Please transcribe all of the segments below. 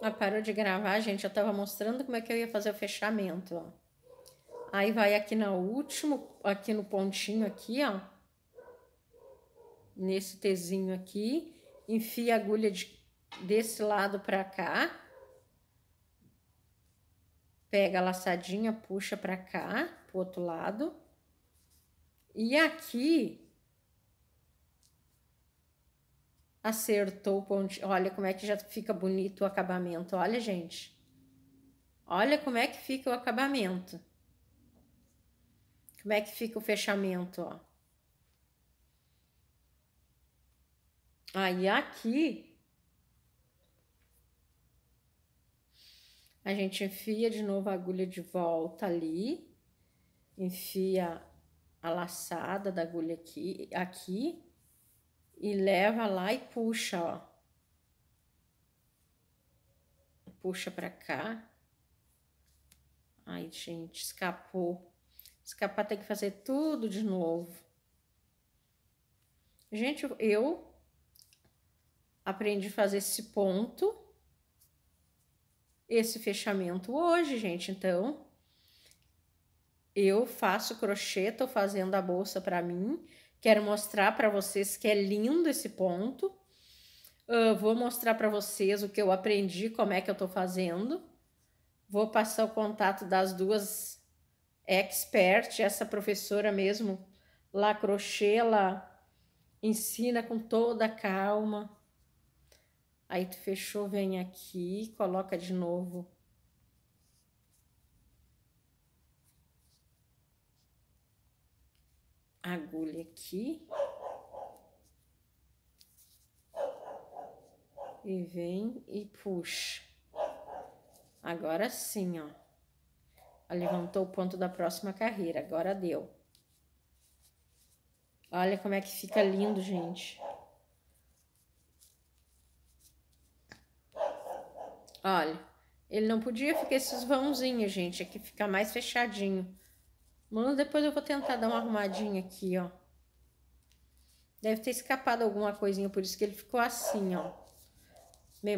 Ah, parou de gravar, gente. Eu tava mostrando como é que eu ia fazer o fechamento, ó. Aí vai aqui na último, aqui no pontinho aqui, ó. Nesse Tzinho aqui. Enfia a agulha de, desse lado pra cá. Pega a laçadinha, puxa pra cá, pro outro lado. E aqui, acertou o ponto Olha como é que já fica bonito o acabamento. Olha, gente. Olha como é que fica o acabamento. Como é que fica o fechamento, ó. Aí aqui a gente enfia de novo a agulha de volta ali, enfia a laçada da agulha aqui, aqui e leva lá e puxa, ó. Puxa para cá. Ai, gente, escapou. Escapar tem que fazer tudo de novo. Gente, eu aprendi a fazer esse ponto, esse fechamento hoje, gente. Então, eu faço crochê, tô fazendo a bolsa para mim Quero mostrar para vocês que é lindo esse ponto. Uh, vou mostrar para vocês o que eu aprendi, como é que eu estou fazendo. Vou passar o contato das duas experts, essa professora mesmo, lá crochê, ela ensina com toda calma. Aí tu fechou, vem aqui, coloca de novo agulha aqui. E vem e puxa. Agora sim, ó. Levantou o ponto da próxima carreira. Agora deu. Olha como é que fica lindo, gente. Olha, ele não podia ficar esses vãozinhos, gente. Aqui é fica mais fechadinho. Mano, depois eu vou tentar dar uma arrumadinha aqui, ó. Deve ter escapado alguma coisinha, por isso que ele ficou assim, ó.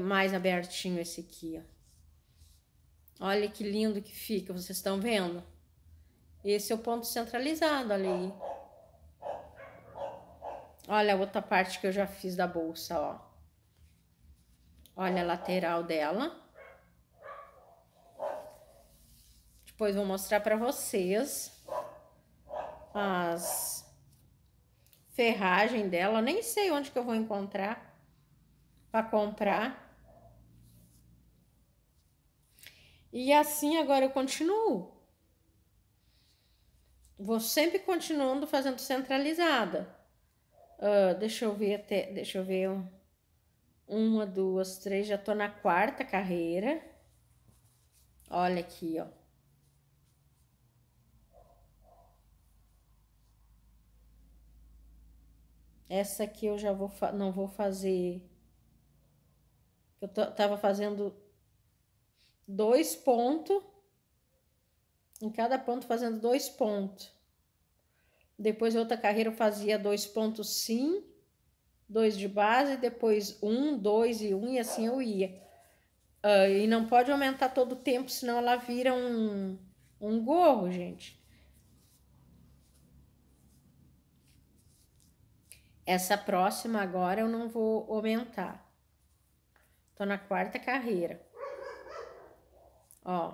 Mais abertinho esse aqui, ó. Olha que lindo que fica, vocês estão vendo? Esse é o ponto centralizado, olha aí. Olha a outra parte que eu já fiz da bolsa, ó. Olha a lateral dela. Depois vou mostrar para vocês as ferragem dela, nem sei onde que eu vou encontrar para comprar. E assim agora eu continuo. Vou sempre continuando fazendo centralizada. Uh, deixa eu ver até, deixa eu ver um, uma, duas, três, já tô na quarta carreira. Olha aqui, ó. Essa aqui eu já vou não vou fazer. Eu tava fazendo dois pontos. Em cada ponto fazendo dois pontos. Depois outra carreira eu fazia dois pontos sim, dois de base, depois um, dois e um, e assim eu ia. Uh, e não pode aumentar todo o tempo, senão ela vira um, um gorro, gente. Essa próxima agora eu não vou aumentar. Tô na quarta carreira. Ó.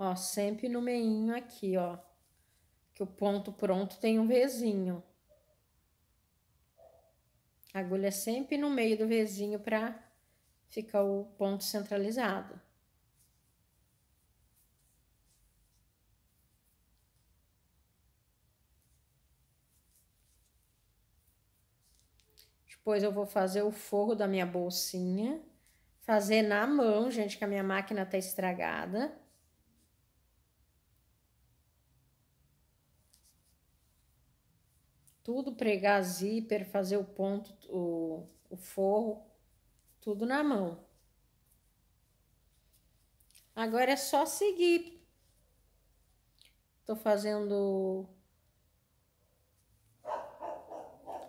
Ó, sempre no meinho aqui, ó. Que o ponto pronto tem um Vzinho. Agulha sempre no meio do vizinho para ficar o ponto centralizado. Depois eu vou fazer o forro da minha bolsinha. Fazer na mão, gente, que a minha máquina tá estragada. tudo, pregar zíper, fazer o ponto, o, o forro, tudo na mão. Agora é só seguir. Tô fazendo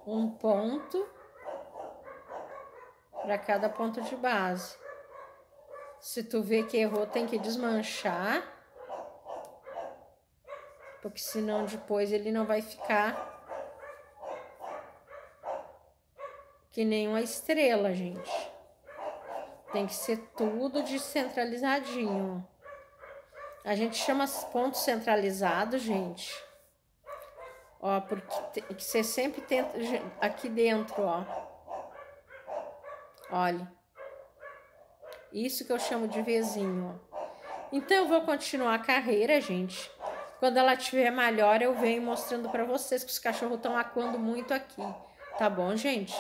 um ponto para cada ponto de base. Se tu vê que errou, tem que desmanchar, porque senão depois ele não vai ficar que nem uma estrela, gente. Tem que ser tudo descentralizadinho. A gente chama ponto centralizado, gente. Ó, porque tem que ser sempre tenta, aqui dentro, ó. Olha. Isso que eu chamo de vizinho, ó. Então eu vou continuar a carreira, gente. Quando ela tiver melhor, eu venho mostrando para vocês que os cachorros estão acuando muito aqui. Tá bom, gente?